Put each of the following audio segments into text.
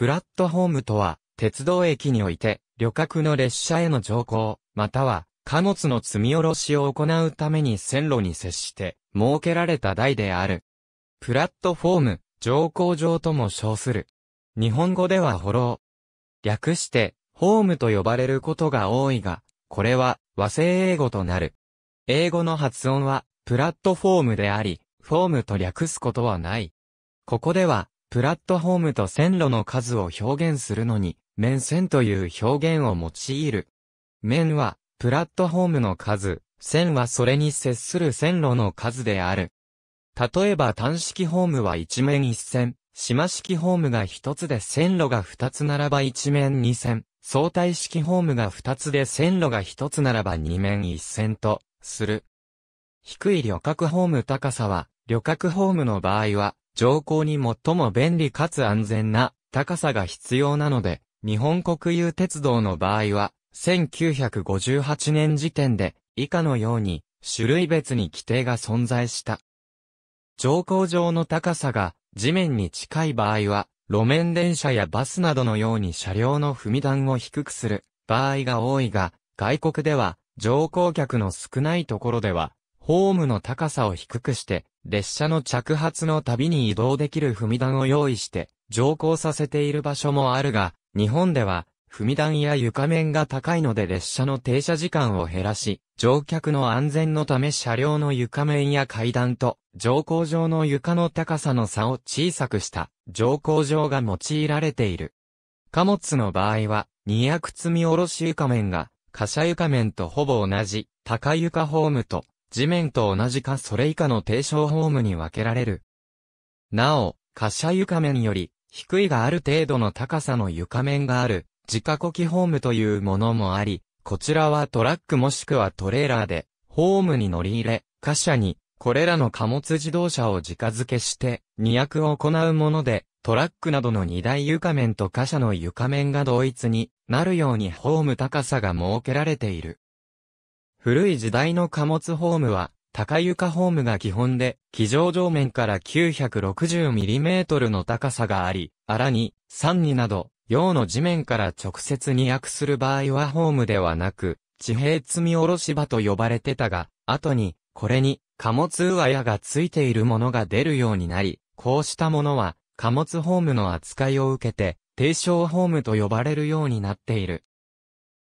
プラットホームとは、鉄道駅において、旅客の列車への乗降、または、貨物の積み下ろしを行うために線路に接して、設けられた台である。プラットフォーム、乗降場とも称する。日本語ではホロー。略して、ホームと呼ばれることが多いが、これは和製英語となる。英語の発音は、プラットフォームであり、フォームと略すことはない。ここでは、プラットホームと線路の数を表現するのに、面線という表現を用いる。面は、プラットホームの数、線はそれに接する線路の数である。例えば単式ホームは一面一線、島式ホームが一つで線路が二つならば一面二線、相対式ホームが二つで線路が一つならば二面一線と、する。低い旅客ホーム高さは、旅客ホームの場合は、乗降に最も便利かつ安全な高さが必要なので、日本国有鉄道の場合は、1958年時点で、以下のように、種類別に規定が存在した。乗降場の高さが地面に近い場合は、路面電車やバスなどのように車両の踏み段を低くする場合が多いが、外国では乗降客の少ないところでは、ホームの高さを低くして、列車の着発の度に移動できる踏み段を用意して乗降させている場所もあるが、日本では踏み段や床面が高いので列車の停車時間を減らし、乗客の安全のため車両の床面や階段と乗降場の床の高さの差を小さくした乗降場が用いられている。貨物の場合は、二0積み下ろし床面が、貨車床面とほぼ同じ、高床ホームと地面と同じかそれ以下の低床ホームに分けられる。なお、滑車床面より低いがある程度の高さの床面がある、自家呼気ホームというものもあり、こちらはトラックもしくはトレーラーで、ホームに乗り入れ、貨車に、これらの貨物自動車を直付けして、荷役を行うもので、トラックなどの荷台床面と貨車の床面が同一になるようにホーム高さが設けられている。古い時代の貨物ホームは、高床ホームが基本で、機上上面から 960mm の高さがあり、荒に、三になど、用の地面から直接に訳する場合はホームではなく、地平積み下ろし場と呼ばれてたが、後に、これに、貨物上屋がついているものが出るようになり、こうしたものは、貨物ホームの扱いを受けて、低床ホームと呼ばれるようになっている。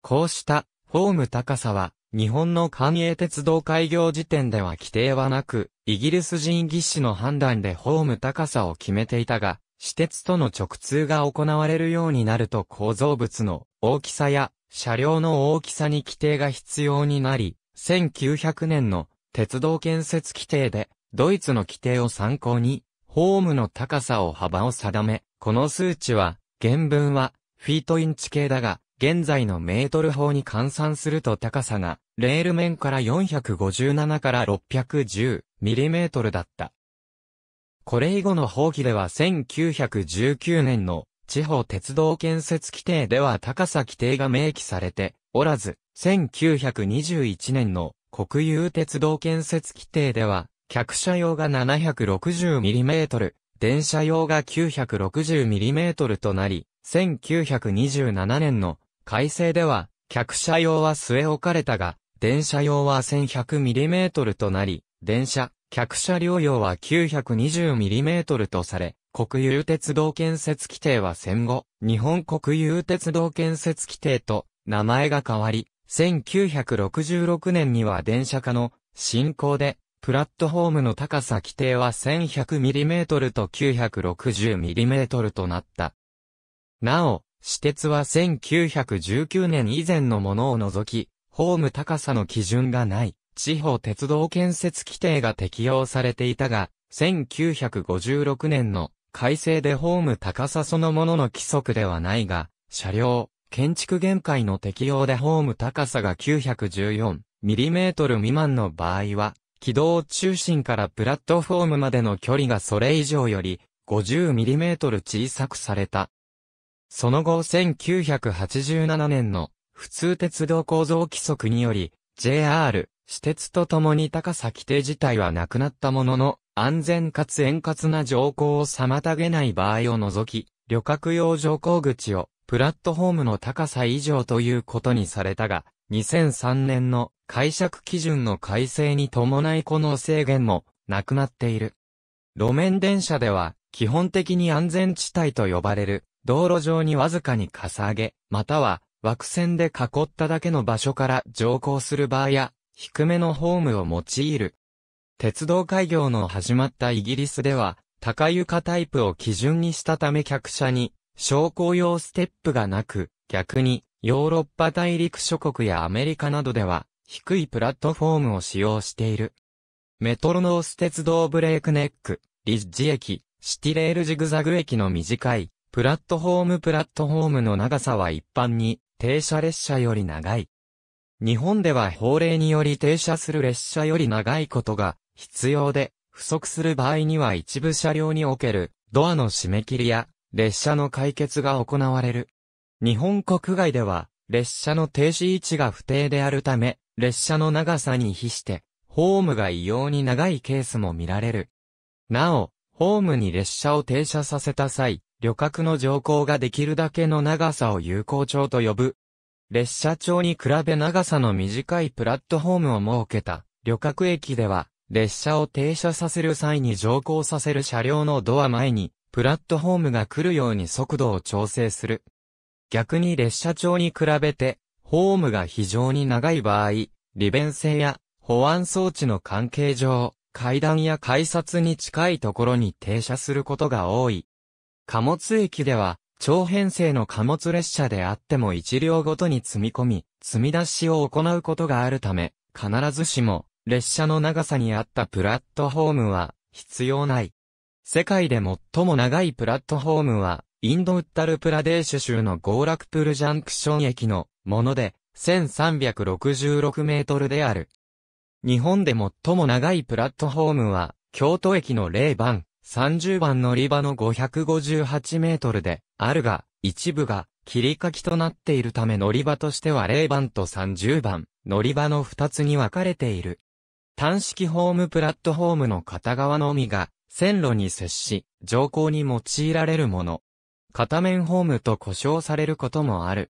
こうした、ホーム高さは、日本の官営鉄道開業時点では規定はなく、イギリス人技師の判断でホーム高さを決めていたが、私鉄との直通が行われるようになると構造物の大きさや車両の大きさに規定が必要になり、1900年の鉄道建設規定でドイツの規定を参考に、ホームの高さを幅を定め、この数値は、原文は、フィートインチ系だが、現在のメートル法に換算すると高さが、レール面から457から610ミリメートルだった。これ以後の法規では1919年の地方鉄道建設規定では高さ規定が明記されておらず、1921年の国有鉄道建設規定では、客車用が 760mm、電車用が 960mm となり、1927年の改正では、客車用は据え置かれたが、電車用は 1100mm となり、電車、客車両用は 920mm とされ、国有鉄道建設規定は戦後、日本国有鉄道建設規定と名前が変わり、1966年には電車化の進行で、プラットフォームの高さ規定は 1100mm と 960mm となった。なお、私鉄は1919年以前のものを除き、ホーム高さの基準がない、地方鉄道建設規定が適用されていたが、1956年の改正でホーム高さそのものの規則ではないが、車両、建築限界の適用でホーム高さが 914mm 未満の場合は、軌道中心からプラットフォームまでの距離がそれ以上より 50mm 小さくされたその後1987年の普通鉄道構造規則により、JR、私鉄と共に高さ規定自体はなくなったものの、安全かつ円滑な乗降を妨げない場合を除き、旅客用乗降口をプラットフォームの高さ以上ということにされたが、2003年の解釈基準の改正に伴いこの制限もなくなっている。路面電車では基本的に安全地帯と呼ばれる道路上にわずかにかさ上げ、または枠線で囲っただけの場所から乗降する場合や、低めのホームを用いる。鉄道開業の始まったイギリスでは、高床タイプを基準にしたため客車に、昇降用ステップがなく、逆に、ヨーロッパ大陸諸国やアメリカなどでは、低いプラットフォームを使用している。メトロノース鉄道ブレークネック、リッジ駅、シティレールジグザグ駅の短い、プラットフォームプラットフォームの長さは一般に停車列車より長い。日本では法令により停車する列車より長いことが必要で、不足する場合には一部車両におけるドアの締め切りや列車の解決が行われる。日本国外では列車の停止位置が不定であるため、列車の長さに比してホームが異様に長いケースも見られる。なお、ホームに列車を停車させた際、旅客の乗降ができるだけの長さを有効長と呼ぶ。列車長に比べ長さの短いプラットホームを設けた旅客駅では、列車を停車させる際に乗降させる車両のドア前に、プラットホームが来るように速度を調整する。逆に列車長に比べて、ホームが非常に長い場合、利便性や保安装置の関係上、階段や改札に近いところに停車することが多い。貨物駅では、長編成の貨物列車であっても一両ごとに積み込み、積み出しを行うことがあるため、必ずしも、列車の長さに合ったプラットホームは、必要ない。世界で最も長いプラットホームは、インドウッタルプラデーシュ州のゴーラクプルジャンクション駅のもので、1366メートルである。日本で最も長いプラットホームは、京都駅の0番、30番乗り場の558メートルで、あるが、一部が、切り欠きとなっているため乗り場としては0番と30番、乗り場の2つに分かれている。単式ホームプラットホームの片側のみが、線路に接し、乗降に用いられるもの。片面ホームと呼称されることもある。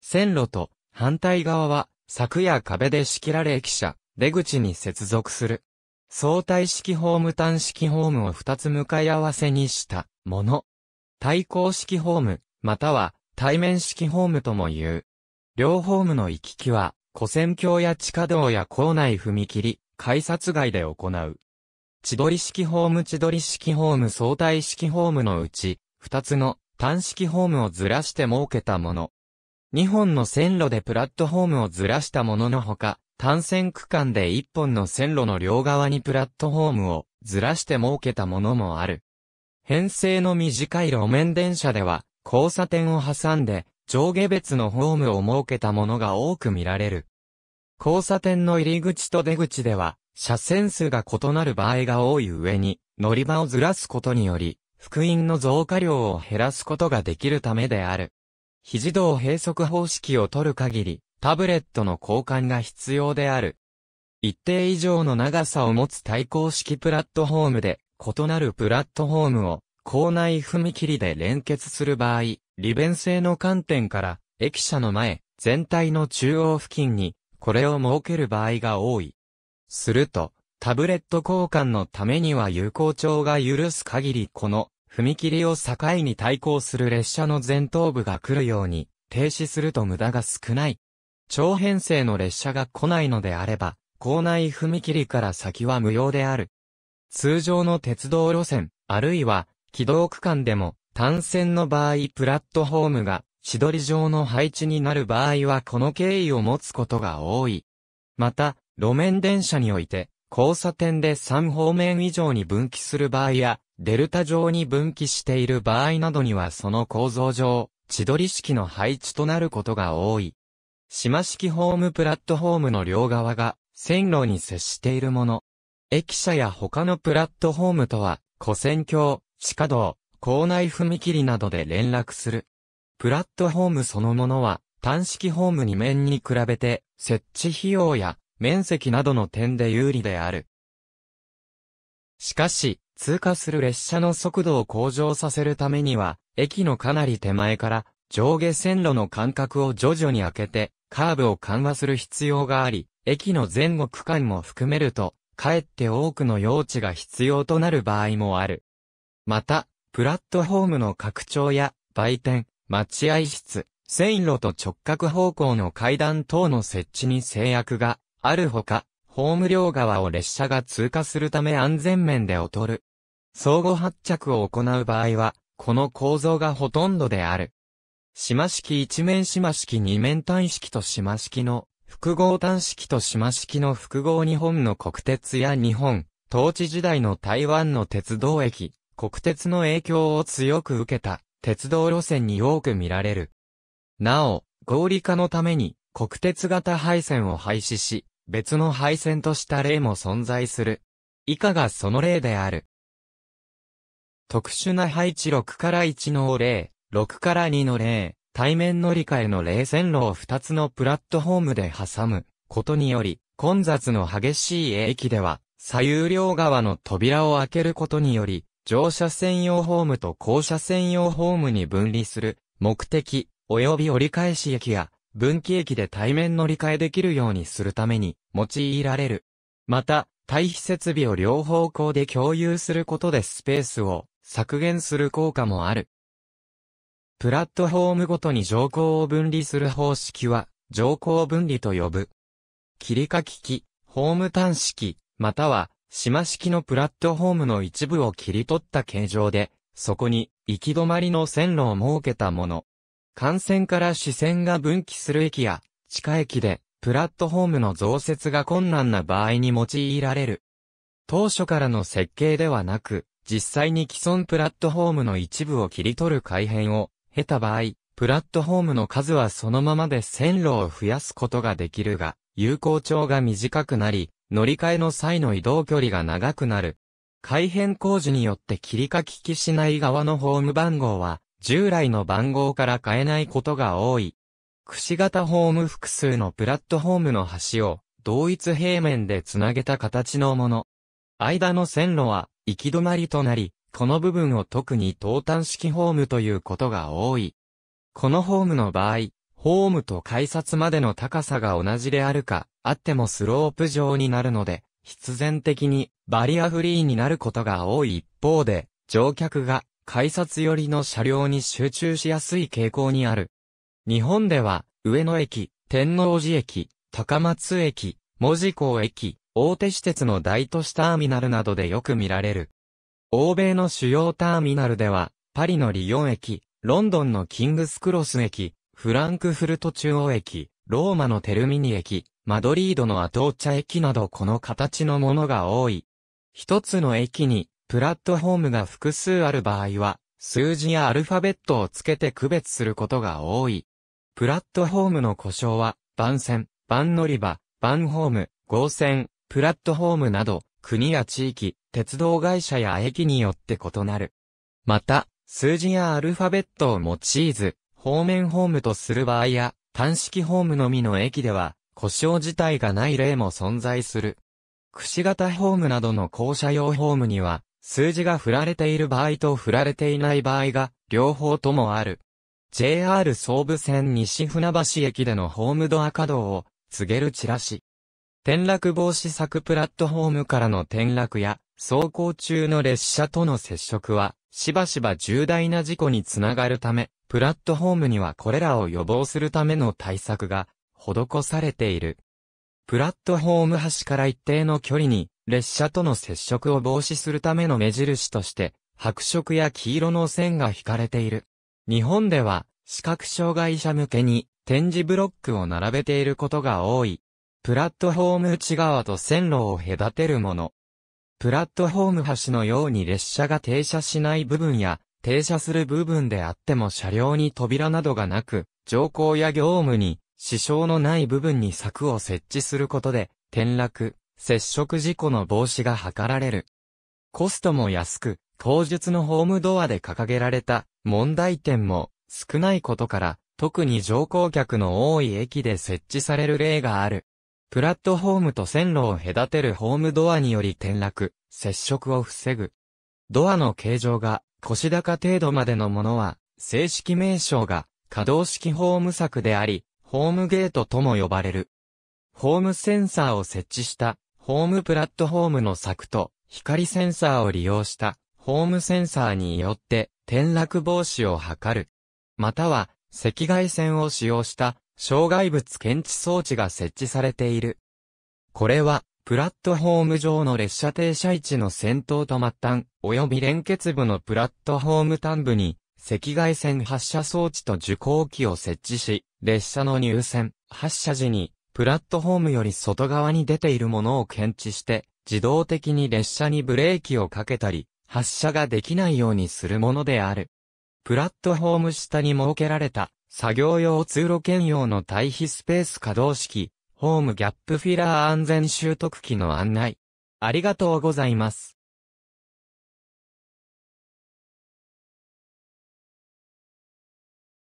線路と反対側は柵や壁で仕切られ駅舎、出口に接続する。相対式ホーム単式ホームを二つ向かい合わせにしたもの。対抗式ホーム、または対面式ホームとも言う。両ホームの行き来は、古戦橋や地下道や校内踏切、改札外で行う。千鳥式ホーム千鳥式ホーム相対式ホームのうち、二つの単式ホームをずらして設けたもの。二本の線路でプラットホームをずらしたもののほか、単線区間で一本の線路の両側にプラットフォームをずらして設けたものもある。編成の短い路面電車では、交差点を挟んで、上下別のホームを設けたものが多く見られる。交差点の入り口と出口では、車線数が異なる場合が多い上に、乗り場をずらすことにより、福音の増加量を減らすことができるためである。肘道閉塞方式を取る限り、タブレットの交換が必要である。一定以上の長さを持つ対抗式プラットフォームで、異なるプラットフォームを、校内踏切で連結する場合、利便性の観点から、駅舎の前、全体の中央付近に、これを設ける場合が多い。すると、タブレット交換のためには有効長が許す限りこの踏切を境に対抗する列車の前頭部が来るように停止すると無駄が少ない長編成の列車が来ないのであれば、構内踏切から先は無用である。通常の鉄道路線、あるいは、軌道区間でも、単線の場合プラットホームが、千鳥状の配置になる場合はこの経緯を持つことが多い。また、路面電車において、交差点で3方面以上に分岐する場合や、デルタ状に分岐している場合などにはその構造上、千鳥式の配置となることが多い。島式ホームプラットホームの両側が線路に接しているもの。駅舎や他のプラットホームとは、古線橋、地下道、校内踏切などで連絡する。プラットホームそのものは、単式ホーム2面に比べて、設置費用や面積などの点で有利である。しかし、通過する列車の速度を向上させるためには、駅のかなり手前から上下線路の間隔を徐々に開けて、カーブを緩和する必要があり、駅の前後区間も含めると、かえって多くの用地が必要となる場合もある。また、プラットフォームの拡張や、売店、待合室、線路と直角方向の階段等の設置に制約があるほか、ホーム両側を列車が通過するため安全面で劣る。相互発着を行う場合は、この構造がほとんどである。島式一面島式二面単式と島式の複合単式と島式の複合日本の国鉄や日本、統治時代の台湾の鉄道駅、国鉄の影響を強く受けた鉄道路線に多く見られる。なお、合理化のために国鉄型配線を廃止し、別の配線とした例も存在する。以下がその例である。特殊な配置6から1の例、6から2の例、対面乗り換えの例線路を2つのプラットフォームで挟むことにより、混雑の激しい駅では、左右両側の扉を開けることにより、乗車専用ホームと降車専用ホームに分離する目的、及び折り返し駅や分岐駅で対面乗り換えできるようにするために用いられる。また、対比設備を両方向で共有することでスペースを削減する効果もある。プラットフォームごとに乗降を分離する方式は、乗降分離と呼ぶ。切り書き機、ホーム端式、または、島式のプラットフォームの一部を切り取った形状で、そこに行き止まりの線路を設けたもの。幹線から視線が分岐する駅や、地下駅で、プラットフォームの増設が困難な場合に用いられる。当初からの設計ではなく、実際に既存プラットフォームの一部を切り取る改変を経た場合、プラットフォームの数はそのままで線路を増やすことができるが、有効長が短くなり、乗り換えの際の移動距離が長くなる。改変工事によって切り書き機しない側のホーム番号は、従来の番号から変えないことが多い。串型ホーム複数のプラットフォームの端を、同一平面でつなげた形のもの。間の線路は、行き止まりとなり、この部分を特に等端式ホームということが多い。このホームの場合、ホームと改札までの高さが同じであるか、あってもスロープ状になるので、必然的にバリアフリーになることが多い一方で、乗客が改札寄りの車両に集中しやすい傾向にある。日本では、上野駅、天王寺駅、高松駅、門司港駅、大手施設の大都市ターミナルなどでよく見られる。欧米の主要ターミナルでは、パリのリヨン駅、ロンドンのキングスクロス駅、フランクフルト中央駅、ローマのテルミニ駅、マドリードのアトーチャ駅などこの形のものが多い。一つの駅に、プラットホームが複数ある場合は、数字やアルファベットをつけて区別することが多い。プラットホームの故障は、番線、番乗り場、番ホーム、合線、プラットホームなど、国や地域、鉄道会社や駅によって異なる。また、数字やアルファベットを用いず、方面ホームとする場合や、単式ホームのみの駅では、故障自体がない例も存在する。くし型ホームなどの校舎用ホームには、数字が振られている場合と振られていない場合が、両方ともある。JR 総武線西船橋駅でのホームドア稼働を告げるチラシ。転落防止策プラットフォームからの転落や、走行中の列車との接触は、しばしば重大な事故につながるため、プラットフォームにはこれらを予防するための対策が、施されている。プラットフォーム端から一定の距離に、列車との接触を防止するための目印として、白色や黄色の線が引かれている。日本では、視覚障害者向けに、展示ブロックを並べていることが多い。プラットフォーム内側と線路を隔てるもの。プラットフォーム橋のように列車が停車しない部分や、停車する部分であっても車両に扉などがなく、乗降や業務に支障のない部分に柵を設置することで、転落、接触事故の防止が図られる。コストも安く、当日のホームドアで掲げられた問題点も少ないことから、特に乗降客の多い駅で設置される例がある。プラットホームと線路を隔てるホームドアにより転落、接触を防ぐ。ドアの形状が腰高程度までのものは、正式名称が可動式ホーム柵であり、ホームゲートとも呼ばれる。ホームセンサーを設置したホームプラットホームの柵と光センサーを利用したホームセンサーによって転落防止を図る。または赤外線を使用した障害物検知装置が設置されている。これは、プラットフォーム上の列車停車位置の先頭と末端、及び連結部のプラットフォーム端部に、赤外線発射装置と受光器を設置し、列車の入線、発射時に、プラットフォームより外側に出ているものを検知して、自動的に列車にブレーキをかけたり、発車ができないようにするものである。プラットフォーム下に設けられた作業用通路兼用の対比スペース可動式、ホームギャップフィラー安全習得機の案内。ありがとうございます。